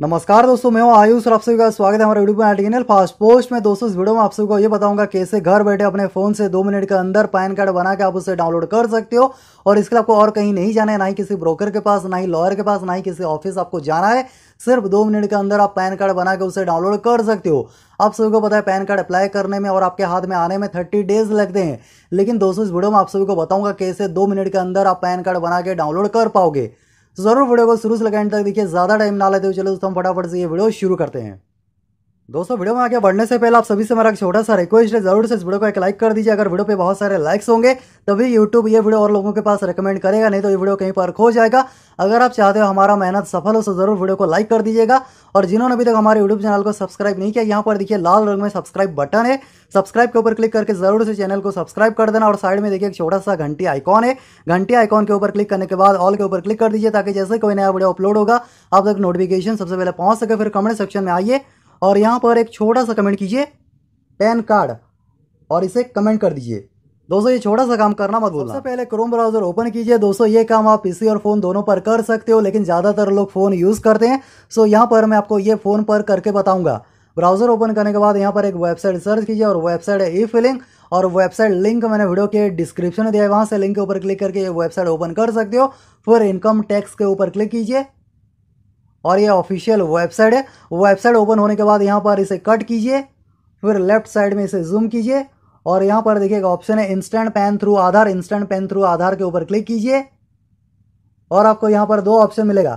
नमस्कार दोस्तों मैं हूं आयुष और आप सभी का स्वागत है हमारे यूट्यूब आर्टिकल फास्ट पोस्ट में दोस्तों इस वीडियो में आप सभी को ये बताऊंगा कैसे घर बैठे अपने फोन से दो मिनट के अंदर पैन कार्ड बना के आप उसे डाउनलोड कर सकते हो और इसके लिए आपको और कहीं नहीं जाना है ना ही किसी ब्रोकर के पास ना ही लॉयर के पास ना ही किसी ऑफिस आपको जाना है सिर्फ दो मिनट के अंदर आप पैन कार्ड बना के उसे डाउनलोड कर सकते हो आप सभी को पता है पैन कार्ड अप्लाई करने में और आपके हाथ में आने में थर्टी डेज लगते हैं लेकिन दोस्तों इस वीडियो में आप सभी को बताऊंगा कैसे दो मिनट के अंदर आप पैन कार्ड बना के डाउनलोड कर पाओगे ज़रूर वीडियो को शुरू से लगा तक देखिए ज़्यादा टाइम ना लेते हुए चलो दोस्तों हम फटाफट से ये वीडियो शुरू करते हैं दोस्तों वीडियो में आगे बढ़ने से पहले आप सभी से मेरा एक छोटा सा रिक्वेस्ट है जरूर से इस वीडियो को एक लाइक कर दीजिए अगर वीडियो पे बहुत सारे लाइक्स होंगे तभी यूट्यूब ये वीडियो और लोगों के पास रिकमेंड करेगा नहीं तो ये वीडियो कहीं पर खो जाएगा अगर आप चाहते हो हमारा मेहनत सफल हो तो जरूर वीडियो को लाइक कर दीजिएगा और जिन्होंने अभी तक हमारे यूट्यूब चैनल को सब्सक्राइब नहीं किया यहाँ पर देखिए लाल रंग में सब्सक्राइब बटन है सब्सक्राइब के ऊपर क्लिक करके जरूर से चैनल को सब्सक्राइब कर देना और साइड में देखिए एक छोटा सा घंटी आइकॉन है घंटी आइकॉन के ऊपर क्लिक करने के बाद ऑल के ऊपर क्लिक कर दीजिए ताकि जैसे कोई नया वीडियो अपलोड होगा आप तक नोटिफिकेशन सबसे पहले पहुंच सके फिर कमेंट सेक्शन में आइए और यहाँ पर एक छोटा सा कमेंट कीजिए पैन कार्ड और इसे कमेंट कर दीजिए दोस्तों ये छोटा सा काम करना मत बोलना सबसे पहले क्रोम ब्राउजर ओपन कीजिए दोस्तों ये काम आप पीसी और फोन दोनों पर कर सकते हो लेकिन ज़्यादातर लोग फ़ोन यूज़ करते हैं सो यहाँ पर मैं आपको ये फ़ोन पर करके बताऊंगा ब्राउजर ओपन करने के बाद यहाँ पर एक वेबसाइट सर्च कीजिए और वेबसाइट है ई फिलिंग और वेबसाइट लिंक मैंने वीडियो के डिस्क्रिप्शन में दिया है वहां से लिंक के ऊपर क्लिक करके ये वेबसाइट ओपन कर सकते हो फिर इनकम टैक्स के ऊपर क्लिक कीजिए और ये ऑफिशियल वेबसाइट है वेबसाइट ओपन होने के बाद यहाँ पर इसे कट कीजिए फिर लेफ्ट साइड में इसे जूम कीजिए और यहाँ पर देखिएगा ऑप्शन है instant PAN through Aadhaar instant PAN through Aadhaar के ऊपर क्लिक कीजिए और आपको यहाँ पर दो ऑप्शन मिलेगा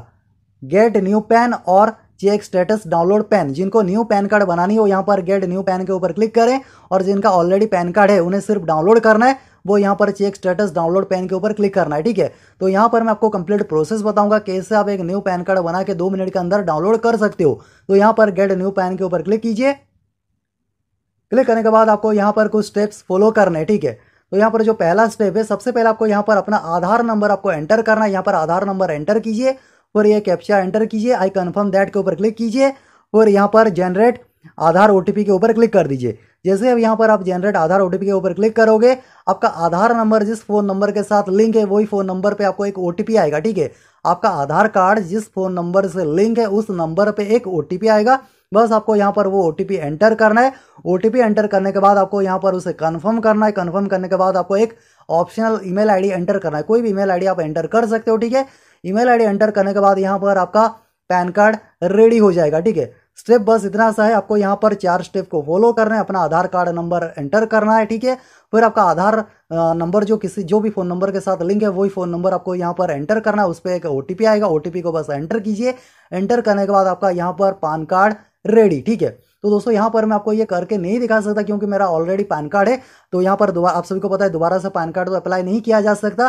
गेट न्यू पैन और चेक स्टेटस डाउनलोड पैन जिनको न्यू पैन कार्ड बनानी हो यहाँ पर गेट न्यू पैन के ऊपर क्लिक करें और जिनका ऑलरेडी पैन कार्ड है उन्हें सिर्फ डाउनलोड करना है वो यहाँ पर चेक स्टेटस डाउनलोड पैन के ऊपर क्लिक करना है ठीक है तो यहाँ पर मैं आपको कंप्लीट प्रोसेस बताऊंगा कैसे आप एक न्यू पैन कार्ड बना के दो मिनट के अंदर डाउनलोड कर सकते हो तो यहाँ पर गेट न्यू पैन के ऊपर क्लिक कीजिए क्लिक करने के बाद आपको यहाँ पर कुछ स्टेप्स फॉलो करना है ठीक है तो यहाँ पर जो पहला स्टेप है सबसे पहले आपको यहाँ पर अपना आधार नंबर आपको एंटर करना है यहाँ पर आधार नंबर एंटर कीजिए और ये कैप्चा एंटर कीजिए आई कन्फर्म दैट के ऊपर क्लिक कीजिए और यहाँ पर जनरेट आधार ओटीपी के ऊपर क्लिक कर दीजिए जैसे अब यहाँ पर आप जनरेट आधार ओटीपी के ऊपर क्लिक करोगे आपका आधार नंबर जिस फ़ोन नंबर के साथ लिंक है वही फ़ोन नंबर पे आपको एक ओ आएगा ठीक है आपका आधार कार्ड जिस फ़ोन नंबर से लिंक है उस नंबर पे एक ओ आएगा बस आपको यहाँ पर वो ओ एंटर करना है ओ एंटर करने के बाद आपको यहाँ पर उसे कन्फर्म करना है कन्फर्म करने के बाद आपको एक ऑप्शनल ईमेल आईडी एंटर करना है कोई भी ईमेल आईडी आप एंटर कर सकते हो ठीक है ईमेल आईडी एंटर करने के बाद यहाँ पर आपका पैन कार्ड रेडी हो जाएगा ठीक है स्टेप बस इतना सा है आपको यहाँ पर चार स्टेप को फॉलो करना है अपना आधार कार्ड नंबर एंटर करना है ठीक है फिर आपका आधार नंबर जो किसी जो भी फ़ोन नंबर के साथ लिंक है वही फ़ोन नंबर आपको यहाँ पर एंटर करना है उस पर एक ओ आएगा ओ को बस एंटर कीजिए एंटर करने के बाद आपका यहाँ पर पान कार्ड रेडी ठीक है तो दोस्तों यहाँ पर मैं आपको ये करके नहीं दिखा सकता क्योंकि मेरा ऑलरेडी पैन कार्ड है तो यहाँ पर आप सभी को पता है दोबारा से पैन कार्ड तो अप्लाई नहीं किया जा सकता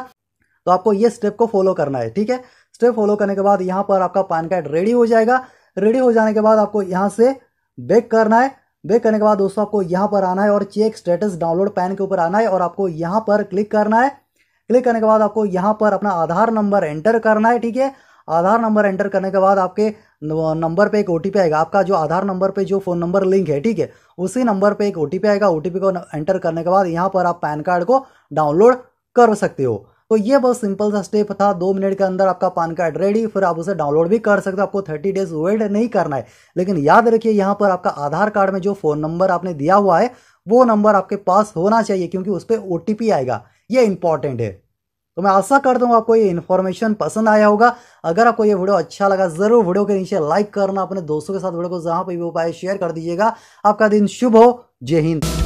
तो आपको ये स्टेप को फॉलो करना है ठीक है स्टेप फॉलो करने के बाद यहाँ पर आपका पैन कार्ड रेडी हो जाएगा रेडी हो जाने के बाद आपको यहाँ से बेक करना है बेक करने के बाद दोस्तों आपको यहाँ पर आना है और चेक स्टेटस डाउनलोड पैन के ऊपर आना है और आपको यहाँ पर क्लिक करना है क्लिक करने के बाद आपको यहाँ पर अपना आधार नंबर एंटर करना है ठीक है आधार नंबर एंटर करने के बाद आपके नंबर पे एक ओ आएगा आपका जो आधार नंबर पे जो फ़ोन नंबर लिंक है ठीक है उसी नंबर पे एक ओ आएगा ओ को एंटर करने के बाद यहाँ पर आप पैन कार्ड को डाउनलोड कर सकते हो तो ये बहुत सिंपल सा स्टेप था दो मिनट के अंदर आपका पान कार्ड रेडी फिर आप उसे डाउनलोड भी कर सकते हो आपको थर्टी डेज वेट नहीं करना है लेकिन याद रखिए यहाँ पर आपका आधार कार्ड में जो फ़ोन नंबर आपने दिया हुआ है वो नंबर आपके पास होना चाहिए क्योंकि उस पर ओ आएगा ये इंपॉर्टेंट है तो मैं आशा करता हूँ आपको ये इन्फॉर्मेशन पसंद आया होगा अगर आपको ये वीडियो अच्छा लगा ज़रूर वीडियो के नीचे लाइक करना अपने दोस्तों के साथ वीडियो को जहाँ पर भी हो पाए शेयर कर दीजिएगा आपका दिन शुभ हो जय हिंद